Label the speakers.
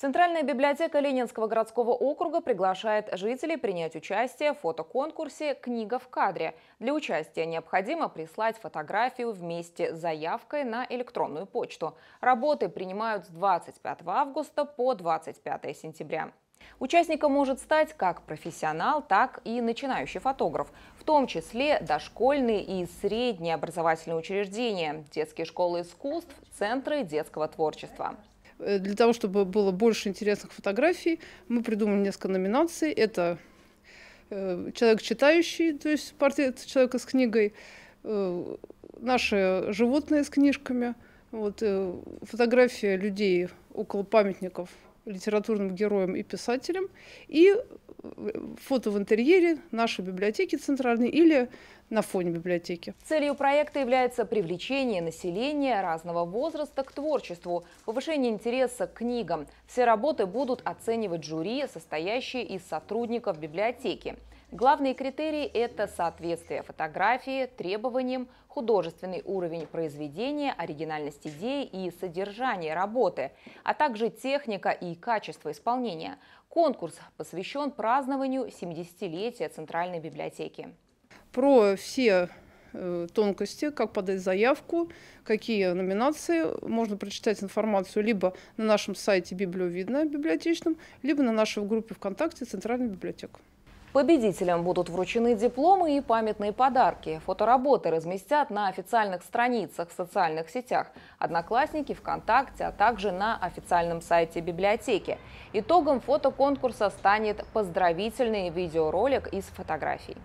Speaker 1: Центральная библиотека Ленинского городского округа приглашает жителей принять участие в фотоконкурсе «Книга в кадре». Для участия необходимо прислать фотографию вместе с заявкой на электронную почту. Работы принимают с 25 августа по 25 сентября. Участником может стать как профессионал, так и начинающий фотограф, в том числе дошкольные и средние образовательные учреждения, детские школы искусств, центры детского творчества.
Speaker 2: Э, для того, чтобы было больше интересных фотографий, мы придумали несколько номинаций. Это э, человек читающий, то есть портрет человека с книгой, э, наши животные с книжками, вот, фотография людей около памятников литературным героям и писателям, и фото в интерьере
Speaker 1: нашей библиотеки центральной или на фоне библиотеки. Целью проекта является привлечение населения разного возраста к творчеству, повышение интереса к книгам. Все работы будут оценивать жюри, состоящие из сотрудников библиотеки. Главные критерии – это соответствие фотографии требованиям, художественный уровень произведения, оригинальность идеи и содержание работы, а также техника и качество исполнения. Конкурс посвящен празднованию 70-летия Центральной библиотеки.
Speaker 2: Про все э, тонкости, как подать заявку, какие номинации. Можно прочитать информацию либо на нашем сайте «Библиовидно» библиотечном, либо на нашей группе ВКонтакте «Центральная библиотека».
Speaker 1: Победителям будут вручены дипломы и памятные подарки. Фотоработы разместят на официальных страницах в социальных сетях «Одноклассники», «ВКонтакте», а также на официальном сайте библиотеки. Итогом фотоконкурса станет поздравительный видеоролик из фотографий.